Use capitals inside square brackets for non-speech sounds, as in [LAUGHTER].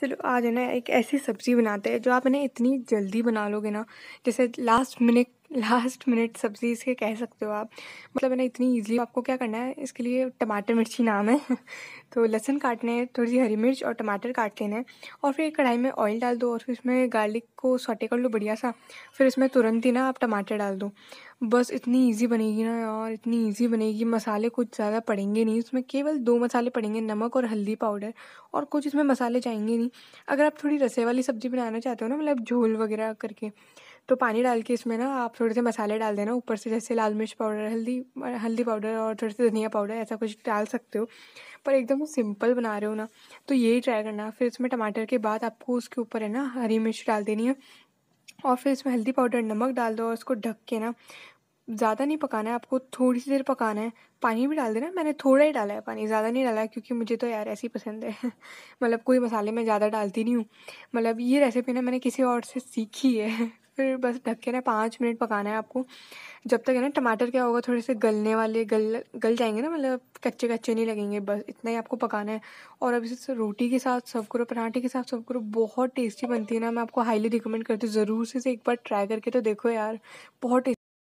चलो आज है ना एक ऐसी सब्ज़ी बनाते हैं जो आप इन्हें इतनी जल्दी बना लोगे ना जैसे लास्ट मिनट लास्ट मिनट सब्जी इसके कह सकते हो आप मतलब है ना इतनी ईजिली आपको क्या करना है इसके लिए टमाटर मिर्ची नाम है [LAUGHS] तो लहसन काटने हैं थोड़ी सी हरी मिर्च और टमाटर काट लेना है और फिर एक कढ़ाई में ऑयल डाल दो और फिर इसमें गार्लिक को सोटे कर लो बढ़िया सा फिर इसमें तुरंत ही ना आप टमाटर डाल दो बस इतनी ईजी बनेगी ना और इतनी ईजी बनेगी मसाले कुछ ज़्यादा पड़ेंगे नहीं उसमें केवल दो मसाले पड़ेंगे नमक और हल्दी पाउडर और कुछ इसमें मसाले जाएंगे नहीं अगर आप थोड़ी रसे वाली सब्ज़ी बनाना चाहते हो ना मतलब झोल वगैरह करके तो पानी डाल के इसमें ना आप थोड़े से मसाले डाल देना ऊपर से जैसे लाल मिर्च पाउडर हल्दी हल्दी पाउडर और थोड़े से धनिया पाउडर ऐसा कुछ डाल सकते हो पर एकदम सिंपल बना रहे हो ना तो यही ट्राई करना फिर इसमें टमाटर के बाद आपको उसके ऊपर है ना हरी मिर्च डाल देनी है और फिर इसमें हल्दी पाउडर नमक डाल दो और उसको ढक के ना ज़्यादा नहीं पकाना है आपको थोड़ी सी देर पकाना है पानी भी डाल देना मैंने थोड़ा ही डाला है पानी ज़्यादा नहीं डाला है क्योंकि मुझे तो यार ऐसी पसंद है [LAUGHS] मतलब कोई मसाले मैं ज़्यादा डालती नहीं हूँ मतलब ये रेसिपी ना मैंने किसी और से सीखी है [LAUGHS] फिर बस ढक के ना पाँच मिनट पकाना है आपको जब तक है ना टमाटर क्या होगा थोड़े से गलने वाले गल गल जाएंगे ना मतलब कच्चे कच्चे नहीं लगेंगे बस इतना ही आपको पकाना है और अब इसे रोटी के साथ सर्व करो पराठे के साथ सर्व करो बहुत टेस्टी बनती है ना मैं आपको हाईली रिकमेंड करती हूँ ज़रूर से एक बार ट्राई करके तो देखो यार बहुत